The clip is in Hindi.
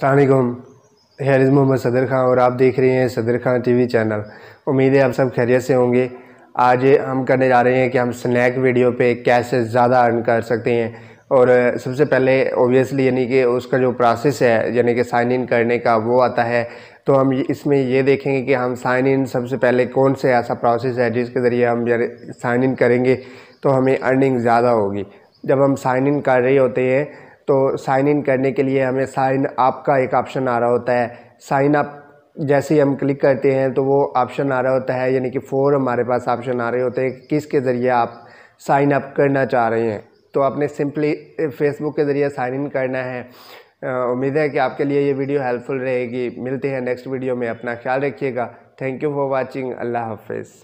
अलकुम हैरिज मोहम्मद सदर खां और आप देख रहे हैं सदर खां टीवी चैनल उम्मीद है आप सब खैरियत से होंगे आज हम करने जा रहे हैं कि हम स्नैक वीडियो पे कैसे ज़्यादा अर्न कर सकते हैं और सबसे पहले ओबियसली यानी कि उसका जो प्रोसेस है यानी कि साइन इन करने का वो आता है तो हम इसमें ये देखेंगे कि हम साइन इन सबसे पहले कौन से ऐसा प्रोसेस है जिसके ज़रिए हम साइन इन करेंगे तो हमें अर्निंग ज़्यादा होगी जब हम साइन इन कर रहे होते हैं तो साइन इन करने के लिए हमें साइन अप का एक ऑप्शन आ रहा होता है साइन अप जैसे ही हम क्लिक करते हैं तो वो ऑप्शन आ रहा होता है यानी कि फोर हमारे पास ऑप्शन आ रहे होते हैं किस किसके ज़रिए आप साइन अप करना चाह रहे हैं तो आपने सिंपली फेसबुक के ज़रिए साइन इन करना है उम्मीद है कि आपके लिए ये वीडियो हेल्पफुल रहेगी मिलते हैं नेक्स्ट वीडियो में अपना ख्याल रखिएगा थैंक यू फॉर वॉचिंग अल्लाह हाफिज़